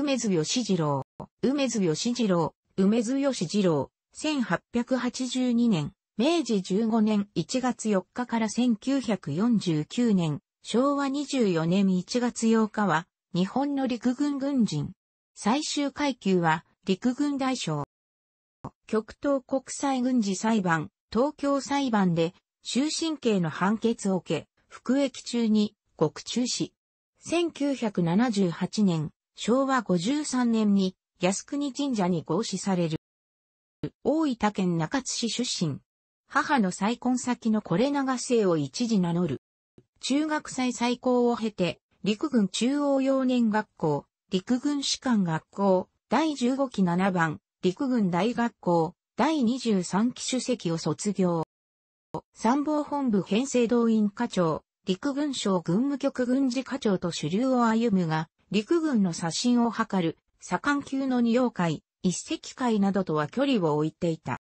梅津義次郎、梅津義次郎、梅津義次郎、1882年、明治15年1月4日から1949年、昭和24年1月8日は、日本の陸軍軍人。最終階級は、陸軍大将。極東国際軍事裁判、東京裁判で、終身刑の判決を受け、服役中に、獄中死。1978年、昭和53年に靖国神社に合祀される。大分県中津市出身。母の再婚先のこれ長生を一時名乗る。中学祭最高を経て、陸軍中央幼年学校、陸軍士官学校、第15期7番、陸軍大学校、第23期主席を卒業。参謀本部編成動員課長、陸軍省軍務局軍事課長と主流を歩むが、陸軍の刷新を図る、左官級の二葉会、一石会などとは距離を置いていた。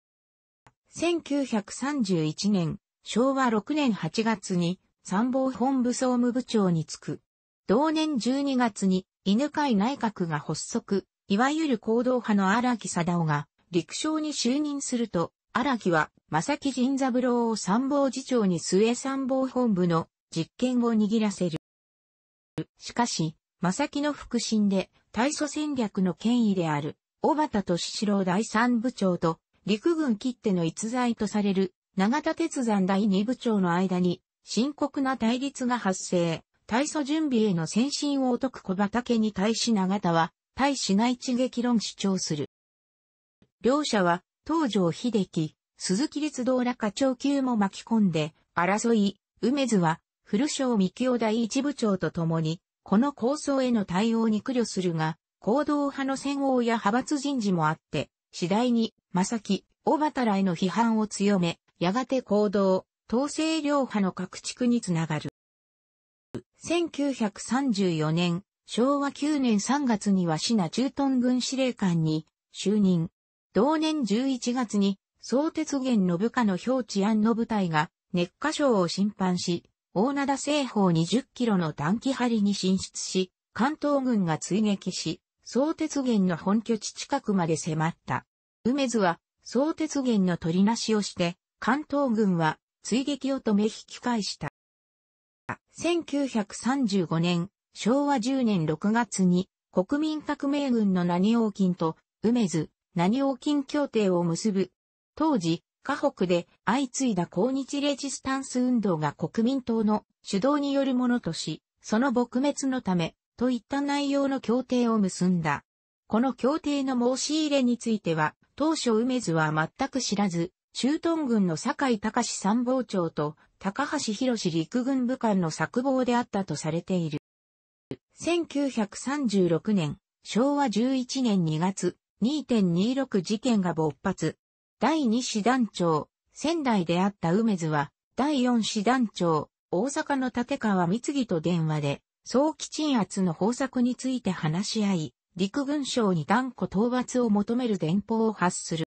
1931年、昭和6年8月に参謀本部総務部長に就く。同年12月に犬会内閣が発足、いわゆる行動派の荒木貞夫が陸将に就任すると、荒木は正木仁三郎を参謀次長に末参謀本部の実権を握らせる。しかし、正木の腹心で、大祖戦略の権威である、小畑敏志郎第三部長と、陸軍切手の逸材とされる、長田鉄山第二部長の間に、深刻な対立が発生。大祖準備への先進を解く小畑に対し長田は、対市内地撃論主張する。両者は、東条秀樹、鈴木立道ら課長級も巻き込んで、争い、梅津は、古章三清第一部長と共に、この構想への対応に苦慮するが、行動派の戦王や派閥人事もあって、次第に、正木、小畑らへの批判を強め、やがて行動、統制両派の拡築につながる。1934年、昭和9年3月にはシナ中屯軍司令官に就任。同年11月に、総鉄源の部下の表治安の部隊が、熱火症を審判し、大灘西方20キロの短期張りに進出し、関東軍が追撃し、総鉄源の本拠地近くまで迫った。梅津は総鉄源の取りなしをして、関東軍は追撃を止め引き返した。1935年、昭和10年6月に国民革命軍の何王金と梅津、何王金協定を結ぶ。当時、河北で相次いだ抗日レジスタンス運動が国民党の主導によるものとし、その撲滅のため、といった内容の協定を結んだ。この協定の申し入れについては、当初梅津は全く知らず、駐屯軍の酒井隆参謀長と高橋博陸軍部官の策謀であったとされている。1936年、昭和11年2月、2.26事件が勃発。第2師団長、仙台であった梅津は、第4師団長、大阪の立川三木と電話で、早期鎮圧の方策について話し合い、陸軍省に断固討伐を求める電報を発する。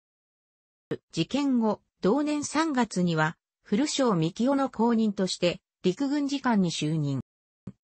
事件後、同年3月には、古省三清の公認として、陸軍次官に就任。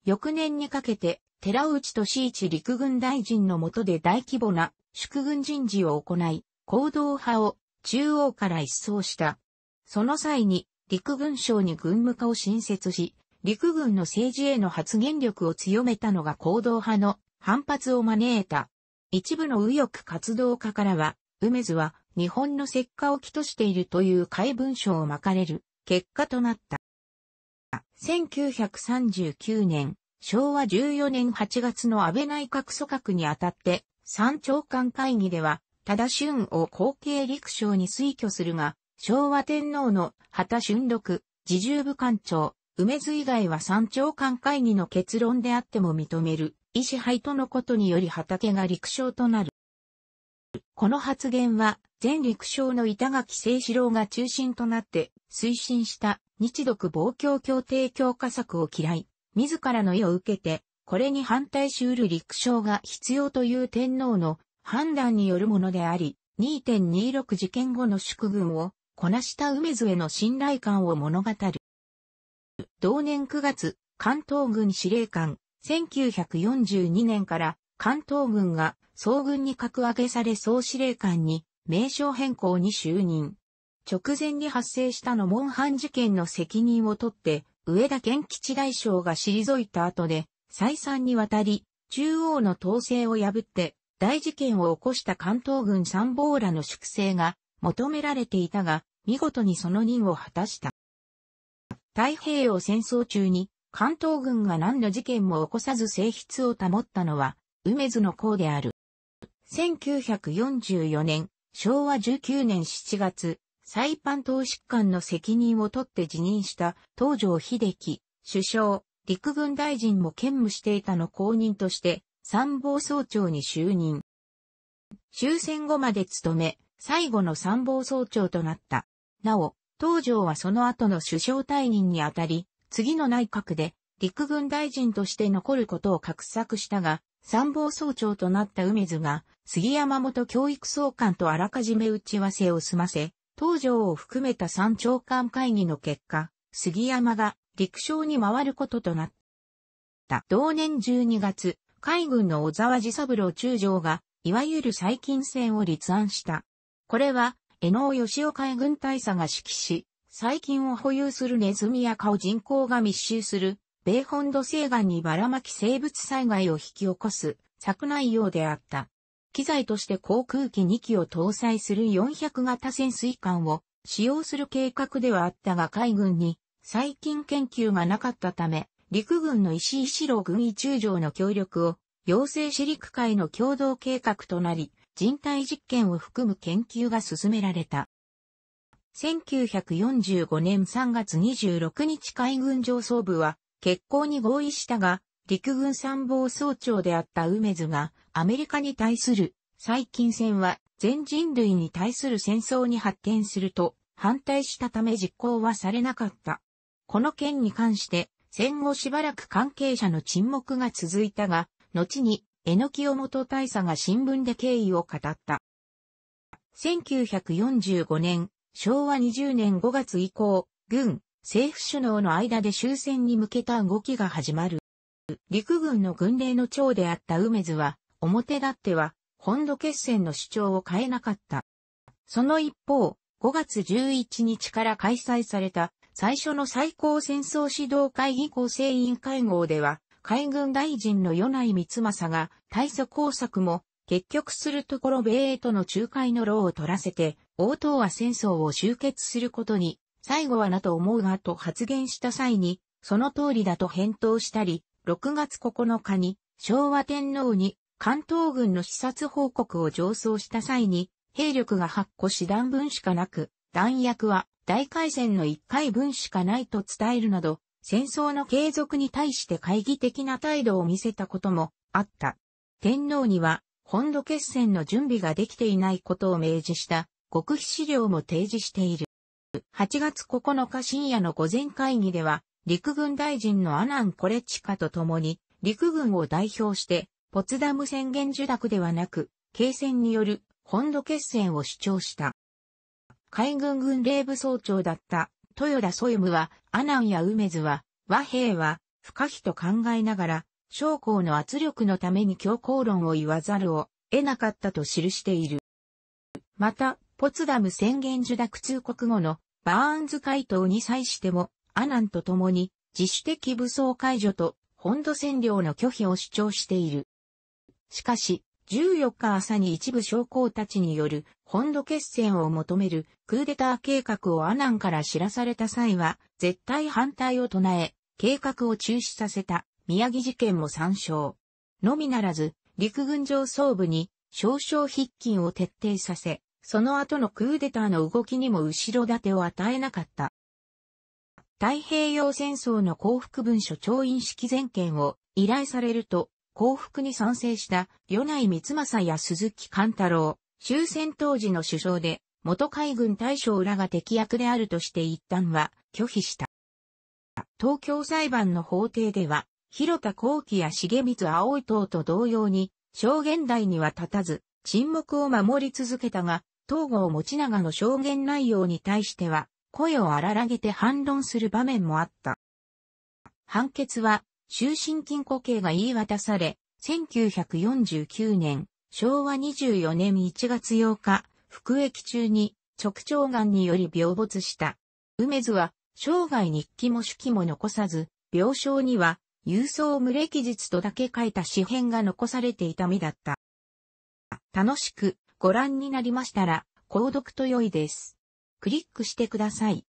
翌年にかけて、寺内俊一陸軍大臣の下で大規模な祝軍人事を行い、行動派を中央から一掃した。その際に、陸軍省に軍務課を新設し、陸軍の政治への発言力を強めたのが行動派の反発を招いた。一部の右翼活動家からは、梅津は日本の石化を起としているという怪文書を巻かれる結果となった。1939年、昭和14年8月の安倍内閣組閣にあたって、三長官会議では、多田春を後継陸将に推挙するが、昭和天皇の畑春六、自重部官庁、梅津以外は三長官会議の結論であっても認める、意思配とのことにより畑が陸将となる。この発言は、前陸将の板垣清志郎が中心となって推進した日独防共協定強化策を嫌い、自らの意を受けて、これに反対しうる陸将が必要という天皇の判断によるものであり、2.26事件後の祝軍をこなした梅津への信頼感を物語る。同年9月、関東軍司令官、1942年から関東軍が総軍に格上げされ総司令官に名称変更に就任。直前に発生したの門藩事件の責任を取って、上田健吉大将が退いた後で、再三にわたり、中央の統制を破って、大事件を起こした関東軍参謀らの粛清が求められていたが、見事にその任を果たした。太平洋戦争中に関東軍が何の事件も起こさず性質を保ったのは、梅津の功である。1944年、昭和19年7月、サイパン島疾官の責任を取って辞任した東条秀樹、首相、陸軍大臣も兼務していたの公認として、参謀総長に就任。終戦後まで務め、最後の参謀総長となった。なお、東条はその後の首相退任にあたり、次の内閣で陸軍大臣として残ることを画策したが、参謀総長となった梅津が、杉山元教育総監とあらかじめ打ち合わせを済ませ、東条を含めた三長官会議の結果、杉山が陸将に回ることとなった。同年12月、海軍の小沢治三郎中将が、いわゆる最近戦を立案した。これは、江野義雄海軍大佐が指揮し、最近を保有するネズミやカオ人口が密集する、米本土西岸にばらまき生物災害を引き起こす、作内容であった。機材として航空機2機を搭載する400型潜水艦を使用する計画ではあったが海軍に最近研究がなかったため、陸軍の石井四郎軍医中将の協力を、陽性市陸会の共同計画となり、人体実験を含む研究が進められた。1945年3月26日海軍上層部は、決行に合意したが、陸軍参謀総長であった梅津が、アメリカに対する最近戦は全人類に対する戦争に発展すると反対したため実行はされなかった。この件に関して戦後しばらく関係者の沈黙が続いたが、後に、榎木元大佐が新聞で経緯を語った。1945年、昭和20年5月以降、軍、政府首脳の間で終戦に向けた動きが始まる。陸軍の軍令の長であった梅津は、表立っては、本土決戦の主張を変えなかった。その一方、5月11日から開催された最初の最高戦争指導会議構成委員会合では、海軍大臣の与内光政が対処工作も結局するところ米英との仲介の労を取らせて、応答は戦争を終結することに、最後はなと思うがと発言した際に、その通りだと返答したり、6月9日に昭和天皇に関東軍の視察報告を上奏した際に、兵力が8個師団分しかなく、弾薬は大海戦の一回分しかないと伝えるなど、戦争の継続に対して懐疑的な態度を見せたこともあった。天皇には本土決戦の準備ができていないことを明示した極秘資料も提示している。8月9日深夜の午前会議では、陸軍大臣のアナン・コレチカと共に、陸軍を代表して、ポツダム宣言受諾ではなく、継戦による本土決戦を主張した。海軍軍令部総長だった豊田ソイムは、阿南や梅津は、和平は不可避と考えながら、将校の圧力のために強硬論を言わざるを得なかったと記している。また、ポツダム宣言受諾通告後のバーンズ回答に際しても、アナンと共に自主的武装解除と本土占領の拒否を主張している。しかし、14日朝に一部将校たちによる本土決戦を求めるクーデター計画をアナンから知らされた際は、絶対反対を唱え、計画を中止させた宮城事件も参照。のみならず、陸軍上層部に少々筆勤を徹底させ、その後のクーデターの動きにも後ろ盾を与えなかった。太平洋戦争の幸福文書調印式全権を依頼されると、幸福に賛成した米内光政や鈴木寛太郎、終戦当時の首相で、元海軍大将らが敵役であるとして一旦は拒否した。東京裁判の法廷では、広田幸喜や重光葵等と同様に、証言台には立たず、沈黙を守り続けたが、東郷持長の証言内容に対しては、声を荒らげて反論する場面もあった。判決は、終身禁錮刑が言い渡され、1949年、昭和24年1月8日、服役中に直腸癌により病没した。梅津は生涯日記も手記も残さず、病床には郵送無歴日とだけ書いた詩片が残されていた身だった。楽しくご覧になりましたら、購読と良いです。クリックしてください。